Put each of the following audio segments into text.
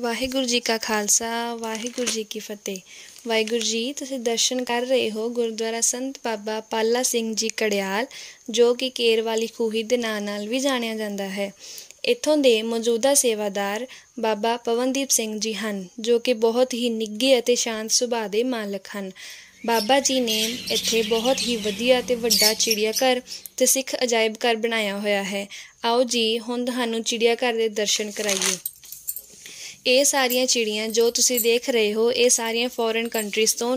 ਵਾਹਿਗੁਰੂ ਜੀ ਕਾ ਖਾਲਸਾ ਵਾਹਿਗੁਰੂ ਜੀ ਕੀ ਫਤਿਹ ਵਾਹਿਗੁਰੂ ਜੀ ਤੁਸੀਂ ਦਰਸ਼ਨ ਕਰ ਰਹੇ ਹੋ ਗੁਰਦੁਆਰਾ ਸੰਤ ਬਾਬਾ ਪਾਲਾ ਸਿੰਘ ਜੀ ਕੜਿਆਲ ਜੋ ਕਿ ਕੇਰ ਵਾਲੀ ਖੂਹੀ ਦੇ ਨਾਂ ਨਾਲ ਵੀ ਜਾਣਿਆ ਜਾਂਦਾ ਹੈ ਇੱਥੋਂ ਦੇ ਮੌਜੂਦਾ ਸੇਵਾਦਾਰ ਬਾਬਾ ਪਵਨਦੀਪ ਸਿੰਘ ਜੀ ਹਨ ਜੋ ਕਿ ਬਹੁਤ ਹੀ ਨਿੱਘੇ ਅਤੇ ਸ਼ਾਂਤ ਸੁਭਾਅ ਦੇ ਮਾਲਕ ਹਨ ਬਾਬਾ ਜੀ ਨੇ ਇੱਥੇ ਬਹੁਤ ਹੀ ਵਧੀਆ ਤੇ ਵੱਡਾ ਚਿੜੀਆ ਘਰ ਤੇ ਸਿੱਖ ਅਜਾਇਬ ਘਰ ਬਣਾਇਆ ਹੋਇਆ ਹੈ ਆਓ ਜੀ ਹੁਣ ਤੁਹਾਨੂੰ ਚਿੜੀਆ ਘਰ ਦੇ ਦਰਸ਼ਨ ਕਰਾਈਏ ਇਹ ਸਾਰੀਆਂ ਚਿੜੀਆਂ ਜੋ ਤੁਸੀਂ ਦੇਖ ਰਹੇ ਹੋ ਇਹ ਸਾਰੀਆਂ ਫੋਰਨ ਕੰਟਰੀਜ਼ ਤੋਂ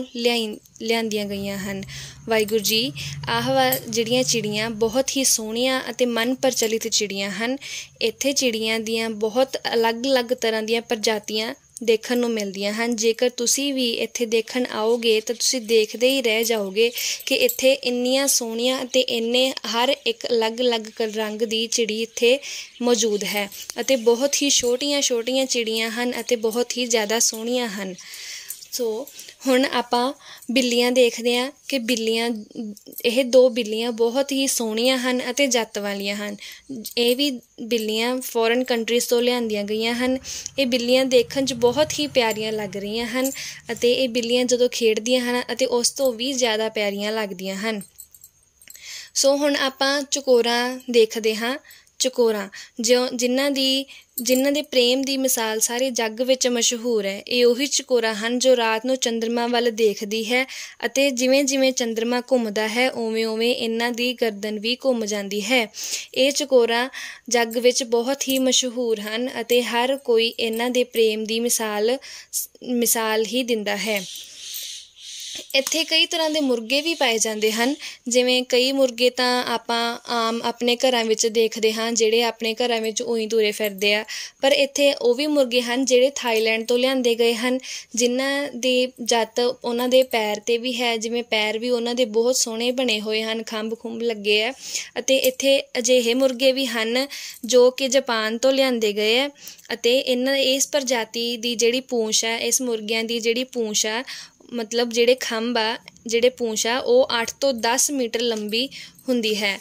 ਲਿਆਂਦੀਆਂ ਗਈਆਂ ਹਨ ਵਾਹਿਗੁਰੂ ਜੀ ਆਹ ਜਿਹੜੀਆਂ ਚਿੜੀਆਂ ਬਹੁਤ ਹੀ ਸੋਹਣੀਆਂ ਅਤੇ ਮਨ ਪਰਚਲਿਤ ਚਿੜੀਆਂ ਹਨ ਇੱਥੇ ਚਿੜੀਆਂ ਦੀਆਂ ਬਹੁਤ ਅਲੱਗ-ਅਲੱਗ ਤਰ੍ਹਾਂ ਦੀਆਂ ਪ੍ਰਜਾਤੀਆਂ ਦੇਖਣ ਨੂੰ ਮਿਲਦੀਆਂ ਹਨ ਜੇਕਰ ਤੁਸੀਂ ਵੀ ਇੱਥੇ ਦੇਖਣ ਆਓਗੇ ਤਾਂ ਤੁਸੀਂ ਦੇਖਦੇ ਹੀ ਰਹਿ ਜਾਓਗੇ ਕਿ ਇੱਥੇ ਇੰਨੀਆਂ ਸੋਹਣੀਆਂ ਅਤੇ ਇੰਨੇ ਹਰ ਇੱਕ ਅਲੱਗ-ਅਲੱਗ ਰੰਗ ਦੀ ਚਿੜੀ ਇੱਥੇ ਮੌਜੂਦ ਹੈ ਅਤੇ ਬਹੁਤ ਹੀ ਛੋਟੀਆਂ-ਛੋਟੀਆਂ ਚਿੜੀਆਂ ਹਨ ਅਤੇ ਬਹੁਤ ਹੀ ਜ਼ਿਆਦਾ ਸੋਹਣੀਆਂ ਹਨ ਸੋ ਹੁਣ ਆਪਾਂ ਬਿੱਲੀਆਂ ਦੇਖਦੇ ਆ ਕਿ ਬਿੱਲੀਆਂ ਇਹ ਦੋ ਬਿੱਲੀਆਂ ਬਹੁਤ ਹੀ ਸੋਹਣੀਆਂ ਹਨ ਅਤੇ ਜੱਤ ਵਾਲੀਆਂ ਹਨ ਇਹ ਵੀ ਬਿੱਲੀਆਂ ਫੋਰਨ ਕੰਟਰੀਜ਼ ਤੋਂ ਲਿਆਂਦੀਆਂ ਗਈਆਂ ਹਨ ਇਹ ਬਿੱਲੀਆਂ ਦੇਖਣ 'ਚ ਬਹੁਤ ਹੀ ਪਿਆਰੀਆਂ ਲੱਗ ਰਹੀਆਂ ਹਨ ਅਤੇ ਇਹ ਬਿੱਲੀਆਂ ਜਦੋਂ ਖੇਡਦੀਆਂ ਹਨ ਅਤੇ ਉਸ ਤੋਂ ਵੀ ਜ਼ਿਆਦਾ ਪਿਆਰੀਆਂ ਲੱਗਦੀਆਂ ਹਨ ਸੋ ਹੁਣ ਆਪਾਂ ਚਕੋਰਾ ਦੇਖਦੇ ਹਾਂ ਚਕੋਰਾ ਜਿਉ ਜਿਨ੍ਹਾਂ ਦੀ ਜਿਨ੍ਹਾਂ ਦੇ ਪ੍ਰੇਮ ਦੀ ਮਿਸਾਲ ਸਾਰੇ ਜੱਗ ਵਿੱਚ ਮਸ਼ਹੂਰ ਹੈ ਇਹ ਉਹੀ ਚਕੋਰਾ ਹਨ ਜੋ ਰਾਤ ਨੂੰ ਚੰ드ਰਮਾ ਵੱਲ ਦੇਖਦੀ ਹੈ ਅਤੇ ਜਿਵੇਂ-ਜਿਵੇਂ ਚੰ드ਰਮਾ ਘੁੰਮਦਾ ਹੈ ਓਵੇਂ-ਓਵੇਂ ਇਹਨਾਂ ਦੀ ਗਰਦਨ ਵੀ ਘੁੰਮ ਜਾਂਦੀ ਹੈ ਇਹ ਚਕੋਰਾ ਜੱਗ ਵਿੱਚ ਬਹੁਤ ਹੀ ਮਸ਼ਹੂਰ ਹਨ ਅਤੇ ਹਰ ਕੋਈ ਇਹਨਾਂ ਦੇ ਪ੍ਰੇਮ ਦੀ ਮਿਸਾਲ ਮਿਸਾਲ ਹੀ ਦਿੰਦਾ ਹੈ ਇੱਥੇ ਕਈ ਤਰ੍ਹਾਂ ਦੇ ਮੁਰਗੇ ਵੀ ਪਾਏ ਜਾਂਦੇ ਹਨ ਜਿਵੇਂ ਕਈ ਮੁਰਗੇ ਤਾਂ ਆਪਾਂ ਆਮ ਆਪਣੇ ਘਰਾਂ ਵਿੱਚ ਦੇਖਦੇ ਹਾਂ ਜਿਹੜੇ ਆਪਣੇ ਘਰਾਂ ਵਿੱਚ ਉਹੀ ਦੂਰੇ ਫਿਰਦੇ ਆ ਪਰ ਇੱਥੇ ਉਹ ਵੀ ਮੁਰਗੇ ਹਨ ਜਿਹੜੇ ਥਾਈਲੈਂਡ ਤੋਂ ਲਿਆਂਦੇ ਗਏ ਹਨ ਜਿਨ੍ਹਾਂ ਦੀ ਜੱਤ ਉਹਨਾਂ ਦੇ ਪੈਰ ਤੇ ਵੀ ਹੈ ਜਿਵੇਂ ਪੈਰ ਵੀ ਉਹਨਾਂ ਦੇ ਬਹੁਤ ਸੋਹਣੇ ਬਣੇ ਹੋਏ ਹਨ ਖੰਭ-ਖੁੰਭ ਲੱਗੇ ਆ ਅਤੇ ਇੱਥੇ ਅਜਿਹੇ ਮੁਰਗੇ ਵੀ ਹਨ ਜੋ ਕਿ ਜਾਪਾਨ ਤੋਂ ਲਿਆਂਦੇ ਗਏ ਆ ਅਤੇ ਇਹਨਾਂ ਇਸ ਪ੍ਰਜਾਤੀ ਦੀ ਜਿਹੜੀ ਪੂੰਛ ਹੈ ਇਸ ਮੁਰਗਿਆਂ ਦੀ ਜਿਹੜੀ ਪੂੰਛ ਹੈ ਮਤਲਬ ਜਿਹੜੇ ਖੰਭ ਆ ਜਿਹੜੇ ਪੂੰਛ ਆ ਉਹ 8 ਤੋਂ 10 ਮੀਟਰ ਲੰਬੀ ਹੁੰਦੀ ਹੈ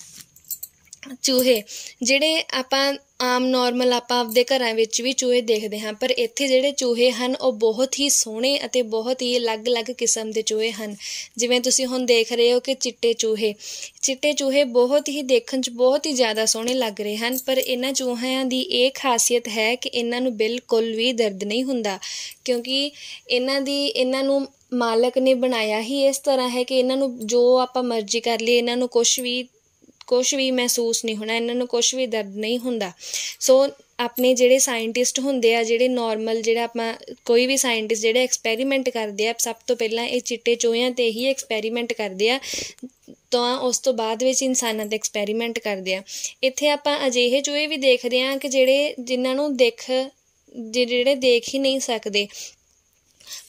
ਚੂਹੇ ਜਿਹੜੇ ਆਪਾਂ ਆਮ ਨੋਰਮਲ ਆਪਾਂ ਆਪਦੇ ਘਰਾਂ ਵਿੱਚ ਵੀ ਚੂਹੇ ਦੇਖਦੇ ਹਾਂ ਪਰ ਇੱਥੇ ਜਿਹੜੇ ਚੂਹੇ ਹਨ ਉਹ ਬਹੁਤ ਹੀ ਸੋਹਣੇ ਅਤੇ ਬਹੁਤ ਹੀ ਅਲੱਗ-ਅਲੱਗ ਕਿਸਮ ਦੇ ਚੂਹੇ ਹਨ ਜਿਵੇਂ ਤੁਸੀਂ ਹੁਣ ਦੇਖ ਰਹੇ ਹੋ ਕਿ ਚਿੱਟੇ ਚੂਹੇ ਚਿੱਟੇ ਚੂਹੇ ਬਹੁਤ ਹੀ ਦੇਖਣ 'ਚ ਬਹੁਤ ਹੀ ਜ਼ਿਆਦਾ ਸੋਹਣੇ ਲੱਗ ਰਹੇ ਹਨ ਪਰ ਇਹਨਾਂ ਚੂਹਿਆਂ ਦੀ ਇਹ ਖਾਸੀਅਤ ਹੈ ਕਿ ਇਹਨਾਂ ਨੂੰ ਬਿਲਕੁਲ ਵੀ ਦਰਦ ਨਹੀਂ ਹੁੰਦਾ ਕਿਉਂਕਿ ਇਹਨਾਂ ਦੀ ਇਹਨਾਂ ਨੂੰ ਮਾਲਕ ਨੇ ਬਣਾਇਆ ਹੀ ਇਸ ਤਰ੍ਹਾਂ ਹੈ ਕਿ ਇਹਨਾਂ ਨੂੰ ਜੋ ਆਪਾਂ ਮਰਜ਼ੀ ਕਰ ਲਈਏ ਇਹਨਾਂ ਨੂੰ ਕੁਝ ਵੀ ਕੁਝ ਵੀ ਮਹਿਸੂਸ ਨਹੀਂ ਹੋਣਾ ਇਹਨਾਂ ਨੂੰ ਕੁਝ ਵੀ ਦਰਦ ਨਹੀਂ ਹੁੰਦਾ ਸੋ ਆਪਣੇ ਜਿਹੜੇ ਸਾਇੰਟਿਸਟ ਹੁੰਦੇ ਆ ਜਿਹੜੇ ਨਾਰਮਲ ਜਿਹੜਾ ਆਪਾਂ ਕੋਈ ਵੀ ਸਾਇੰਟਿਸਟ ਜਿਹੜੇ ਐਕਸਪੈਰੀਮੈਂਟ ਕਰਦੇ ਆ ਸਭ ਤੋਂ ਪਹਿਲਾਂ ਇਹ ਚਿੱਟੇ ਚੋਹਿਆਂ ਤੇ ਹੀ ਐਕਸਪੈਰੀਮੈਂਟ ਕਰਦੇ ਆ ਤਾਂ ਉਸ ਤੋਂ ਬਾਅਦ ਵਿੱਚ ਇਨਸਾਨਾਂ ਤੇ ਐਕਸਪੈਰੀਮੈਂਟ ਕਰਦੇ ਆ ਇੱਥੇ ਆਪਾਂ ਅਜਿਹੇ ਚੋਹੇ ਵੀ ਦੇਖਦੇ ਆ ਕਿ ਜਿਹੜੇ ਜਿਨ੍ਹਾਂ ਨੂੰ ਦੇਖ ਜਿਹੜੇ ਦੇਖ ਹੀ ਨਹੀਂ ਸਕਦੇ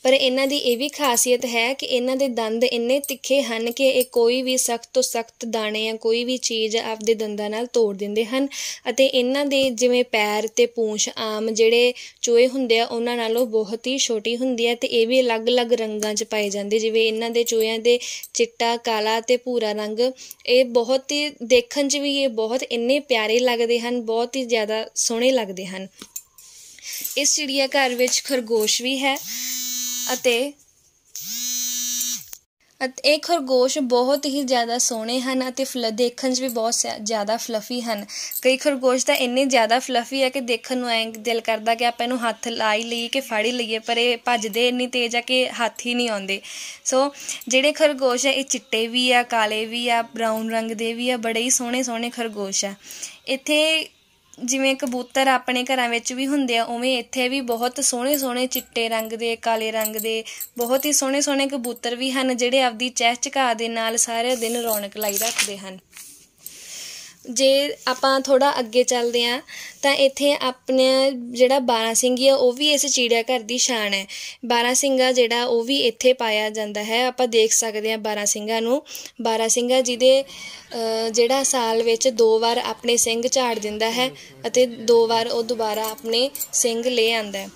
ਪਰ ਇਹਨਾਂ ਦੀ ਇਹ ਵੀ ਖਾਸੀਅਤ ਹੈ ਕਿ ਇਹਨਾਂ ਦੇ ਦੰਦ ਇੰਨੇ ਤਿੱਖੇ ਹਨ ਕਿ ਇਹ ਕੋਈ ਵੀ ਸਖਤ ਤੋਂ ਸਖਤ ਦਾਣੇ ਜਾਂ ਕੋਈ ਵੀ ਚੀਜ਼ ਆਪਦੇ ਦੰਦਾਂ ਨਾਲ ਤੋੜ ਦਿੰਦੇ ਹਨ ਅਤੇ ਇਹਨਾਂ ਦੇ ਜਿਵੇਂ ਪੈਰ ਤੇ ਪੂੰਛ ਆਮ ਜਿਹੜੇ ਚੂਹੇ ਹੁੰਦੇ ਆ ਉਹਨਾਂ ਨਾਲੋਂ ਬਹੁਤ ਹੀ ਛੋਟੀ ਹੁੰਦੀ ਹੈ ਤੇ ਇਹ ਵੀ ਅਲੱਗ-ਅਲੱਗ ਰੰਗਾਂ 'ਚ ਪਾਏ ਜਾਂਦੇ ਜਿਵੇਂ ਇਹਨਾਂ ਦੇ ਚੂਹਿਆਂ ਦੇ ਚਿੱਟਾ ਕਾਲਾ ਤੇ ਭੂਰਾ ਰੰਗ ਇਹ ਬਹੁਤ ਹੀ ਦੇਖਣ 'ਚ ਵੀ ਇਹ ਬਹੁਤ ਇੰਨੇ ਪਿਆਰੇ ਲੱਗਦੇ ਹਨ ਬਹੁਤ ਹੀ ਜ਼ਿਆਦਾ ਸੋਹਣੇ ਲੱਗਦੇ ਹਨ ਇਸ ਚਿੜੀਆ ਘਰ ਵਿੱਚ ਖਰਗੋਸ਼ ਵੀ ਹੈ ਅਤੇ ਇਹ ਖਰਗੋਸ਼ ਬਹੁਤ ਹੀ ਜ਼ਿਆਦਾ ਸੋਹਣੇ ਹਨ ਅਤੇ ਫਲ ਦੇਖਣ 'ਚ ਵੀ ਬਹੁਤ ਜ਼ਿਆਦਾ ਫਲਫੀ ਹਨ ਕਈ ਖਰਗੋਸ਼ ਤਾਂ ਇੰਨੇ ਜ਼ਿਆਦਾ ਫਲਫੀ ਆ ਕਿ ਦੇਖਣ ਨੂੰ ਐਂ ਦਿਲ ਕਰਦਾ ਕਿ ਆਪਾਂ ਇਹਨੂੰ ਹੱਥ ਲਾਈ ਲਈ ਕਿ ਫਾੜੀ ਲਈਏ ਪਰ ਇਹ ਭੱਜਦੇ ਇੰਨੀ ਤੇਜ਼ ਆ ਕਿ ਹੱਥ ਹੀ ਨਹੀਂ ਆਉਂਦੇ ਸੋ ਜਿਹੜੇ ਖਰਗੋਸ਼ ਆ ਇਹ ਚਿੱਟੇ ਵੀ ਆ ਕਾਲੇ ਵੀ ਆ ਬਰਾਊਨ ਰੰਗ ਦੇ ਵੀ ਆ ਬੜੇ ਹੀ ਸੋਹਣੇ ਸੋਹਣੇ ਖਰਗੋਸ਼ ਆ ਇੱਥੇ ਜਿਵੇਂ ਕਬੂਤਰ ਆਪਣੇ ਘਰਾਂ ਵਿੱਚ ਵੀ ਹੁੰਦੇ ਆ ਉਵੇਂ ਇੱਥੇ ਵੀ ਬਹੁਤ ਸੋਹਣੇ ਸੋਹਣੇ ਚਿੱਟੇ ਰੰਗ ਦੇ ਕਾਲੇ ਰੰਗ ਦੇ ਬਹੁਤ ਹੀ ਸੋਹਣੇ ਸੋਹਣੇ ਕਬੂਤਰ ਵੀ ਹਨ ਜਿਹੜੇ ਆਪਦੀ ਚਹਿਚਕਾ ਦੇ ਨਾਲ ਸਾਰੇ ਦਿਨ ਰੌਣਕ ਲਾਈ ਰੱਖਦੇ ਹਨ ਜੇ ਆਪਾਂ ਥੋੜਾ ਅੱਗੇ ਚੱਲਦੇ ਆ ਤਾਂ ਇੱਥੇ ਆਪਣੇ ਜਿਹੜਾ ਬਾਰਾ ਸਿੰਘੀ ਆ ਉਹ ਵੀ ਇਸ ਚੀੜਿਆ ਘਰ ਦੀ ਸ਼ਾਨ ਹੈ ਬਾਰਾ ਸਿੰਘਾ ਜਿਹੜਾ ਉਹ ਵੀ ਇੱਥੇ ਪਾਇਆ ਜਾਂਦਾ ਹੈ ਆਪਾਂ ਦੇਖ ਸਕਦੇ ਹਾਂ ਬਾਰਾ ਸਿੰਘਾ ਨੂੰ ਬਾਰਾ ਸਿੰਘਾ ਜਿਹਦੇ ਜਿਹੜਾ ਸਾਲ ਵਿੱਚ ਦੋ ਵਾਰ ਆਪਣੇ ਸਿੰਘ ਝਾੜ ਦਿੰਦਾ ਹੈ ਅਤੇ ਦੋ ਵਾਰ ਉਹ ਦੁਬਾਰਾ ਆਪਣੇ ਸਿੰਘ ਲੈ ਆਂਦਾ ਹੈ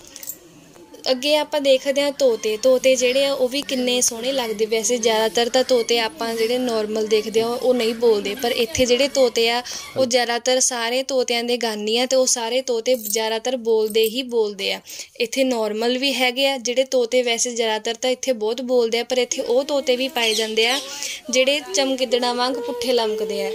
ਅੱਗੇ ਆਪਾਂ ਦੇਖਦੇ ਹਾਂ ਤੋਤੇ ਤੋਤੇ ਜਿਹੜੇ ਆ ਉਹ ਵੀ ਕਿੰਨੇ ਸੋਹਣੇ ਲੱਗਦੇ ਵੈਸੇ ਜ਼ਿਆਦਾਤਰ ਤਾਂ ਤੋਤੇ ਆਪਾਂ ਜਿਹੜੇ ਨਾਰਮਲ ਦੇਖਦੇ ਆ ਉਹ ਨਹੀਂ ਬੋਲਦੇ ਪਰ ਇੱਥੇ ਜਿਹੜੇ ਤੋਤੇ ਆ ਉਹ ਜ਼ਿਆਦਾਤਰ ਸਾਰੇ ਤੋਤਿਆਂ ਦੇ ਗਾਨੀ ਆ ਤੇ ਉਹ ਸਾਰੇ ਤੋਤੇ ਜ਼ਿਆਦਾਤਰ ਬੋਲਦੇ ਹੀ ਬੋਲਦੇ ਆ ਇੱਥੇ ਨਾਰਮਲ ਵੀ ਹੈਗੇ ਆ ਜਿਹੜੇ ਤੋਤੇ ਵੈਸੇ ਜ਼ਿਆਦਾਤਰ ਤਾਂ ਇੱਥੇ ਬਹੁਤ ਬੋਲਦੇ ਆ ਪਰ ਇੱਥੇ ਉਹ ਤੋਤੇ ਵੀ ਪਾਏ ਜਾਂਦੇ ਆ ਜਿਹੜੇ ਚਮਗਿੱਦੜਾਂ ਵਾਂਗ ਪੁੱਠੇ ਲਮਕਦੇ ਆ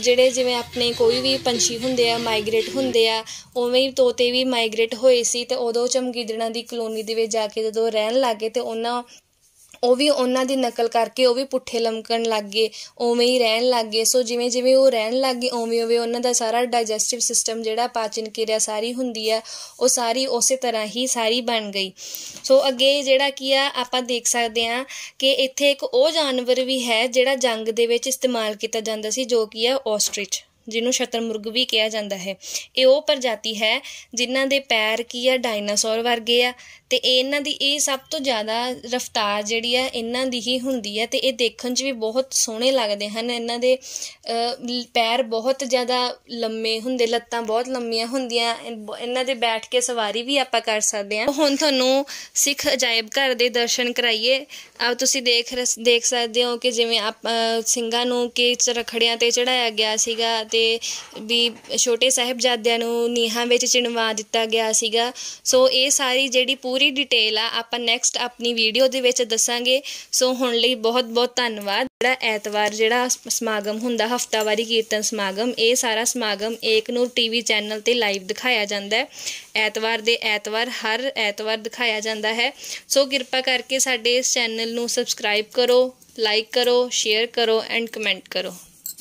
ਜਿਹੜੇ ਜਿਵੇਂ ਆਪਣੇ ਕੋਈ ਵੀ ਪੰਛੀ ਹੁੰਦੇ ਆ ਮਾਈਗ੍ਰੇਟ ਹੁੰਦੇ ਆ ਉਵੇਂ ਹੀ ਤੋਤੇ ਵੀ ਮਾਈਗ੍ਰੇਟ ਹੋਏ ਸੀ ਤੇ ਉਦੋਂ ਚਮਗੀਦੜਾਂ ਦੀ ਕਲੋਨੀ ਦੇ ਵਿੱਚ ਜਾ ਕੇ ਜਦੋਂ ਰਹਿਣ ਲੱਗੇ ਤੇ ਉਹਨਾਂ ਉਹ ਵੀ ਉਹਨਾਂ ਦੀ ਨਕਲ ਕਰਕੇ ਉਹ ਵੀ ਪੁੱਠੇ ਲਮਕਣ ਲੱਗ ਗਏ ਉਵੇਂ ਹੀ ਰਹਿਣ ਲੱਗ ਗਏ ਸੋ ਜਿਵੇਂ ਜਿਵੇਂ ਉਹ ਰਹਿਣ ਲੱਗ ਗਏ ਉਵੇਂ ਉਵੇਂ ਉਹਨਾਂ ਦਾ ਸਾਰਾ ਡਾਈਜੈਸਟਿਵ ਸਿਸਟਮ ਜਿਹੜਾ ਪਾਚਨ ਕਿਰਿਆ ਸਾਰੀ ਹੁੰਦੀ ਹੈ ਉਹ ਸਾਰੀ ਉਸੇ ਤਰ੍ਹਾਂ ਹੀ ਸਾਰੀ ਬਣ ਗਈ ਸੋ ਅੱਗੇ ਜਿਹੜਾ ਕੀ ਆ ਆਪਾਂ ਦੇਖ ਸਕਦੇ ਆ ਕਿ ਇੱਥੇ ਇੱਕ ਉਹ ਜਾਨਵਰ ਵੀ ਹੈ ਜਿਹੜਾ ਜੰਗ ਦੇ ਵਿੱਚ ਇਸਤੇਮਾਲ ਕੀਤਾ ਜਾਂਦਾ ਸੀ ਜੋ ਕੀ ਹੈ ਆਸਟ੍ਰਿਚ ਜਿਹਨੂੰ ਸ਼ਤਰਮੁਰਗ ਵੀ ਕਿਹਾ ਜਾਂਦਾ ਹੈ ਇਹ ਉਹ ਪ੍ਰਜਾਤੀ ਹੈ ਜਿਨ੍ਹਾਂ ਦੇ ਪੈਰ ਕੀ ਆ ਡਾਇਨਾਸੌਰ ਵਰਗੇ ਆ ਤੇ ਇਹਨਾਂ ਦੀ ਇਹ ਸਭ ਤੋਂ ਜ਼ਿਆਦਾ ਰਫਤਾਰ ਜਿਹੜੀ ਆ ਇਹਨਾਂ ਦੀ ਹੀ ਹੁੰਦੀ ਆ ਤੇ ਇਹ ਦੇਖਣ 'ਚ ਵੀ ਬਹੁਤ ਸੋਹਣੇ ਲੱਗਦੇ ਹਨ ਇਹਨਾਂ ਦੇ ਪੈਰ ਬਹੁਤ ਜ਼ਿਆਦਾ ਲੰਮੇ ਹੁੰਦੇ ਲੱਤਾਂ ਬਹੁਤ ਲੰਮੀਆਂ ਹੁੰਦੀਆਂ ਇਹਨਾਂ ਦੇ ਬੈਠ ਕੇ ਸਵਾਰੀ ਵੀ ਆਪਾਂ ਕਰ ਸਕਦੇ ਆ ਹੁਣ ਤੁਹਾਨੂੰ ਸਿੱਖ ਅਜਾਇਬ ਘਰ ਦੇ ਦਰਸ਼ਨ ਕਰਾਈਏ ਆਪ ਤੁਸੀਂ ਦੇਖ ਦੇਖ ਸਕਦੇ ਹੋ ਕਿ ਜਿਵੇਂ ਆਪ ਸਿੰਘਾਂ ਨੂੰ ਕੇਚ ਰਖੜਿਆਂ ਤੇ ਚੜਾਇਆ ਗਿਆ ਸੀਗਾ ਤੇ ਵੀ ਛੋਟੇ ਸਾਹਿਬਜ਼ਾਦਿਆਂ ਨੂੰ ਨੀਹਾਂ ਵਿੱਚ ਚਿਣਵਾ ਦਿੱਤਾ ਗਿਆ ਸੀਗਾ ਸੋ ਇਹ ਸਾਰੀ ਜਿਹੜੀ ਪੂਰੀ ਡਿਟੇਲ ਆ ਆਪਾਂ ਨੈਕਸਟ ਆਪਣੀ ਵੀਡੀਓ ਦੇ ਵਿੱਚ ਦੱਸਾਂਗੇ ਸੋ ਹੁਣ ਲਈ ਬਹੁਤ ਬਹੁਤ ਧੰਨਵਾਦ ਜਿਹੜਾ ਐਤਵਾਰ ਜਿਹੜਾ ਸਮਾਗਮ ਹੁੰਦਾ ਹਫਤਾਵਾਰੀ ਕੀਰਤਨ ਸਮਾਗਮ ਇਹ ਸਾਰਾ ਸਮਾਗਮ ਏਕ ਨੂਰ ਟੀਵੀ ਚੈਨਲ ਤੇ ਲਾਈਵ ਦਿਖਾਇਆ ਜਾਂਦਾ ਹੈ ਐਤਵਾਰ ਦੇ ਐਤਵਾਰ ਹਰ ਐਤਵਾਰ ਦਿਖਾਇਆ ਜਾਂਦਾ ਹੈ ਸੋ ਕਿਰਪਾ ਕਰਕੇ ਸਾਡੇ ਇਸ ਚੈਨਲ ਨੂੰ ਸਬਸਕ੍ਰਾਈਬ ਕਰੋ ਲਾਈਕ ਕਰੋ ਸ਼ੇਅਰ ਕਰੋ ਐਂਡ ਕਮੈਂਟ ਕਰੋ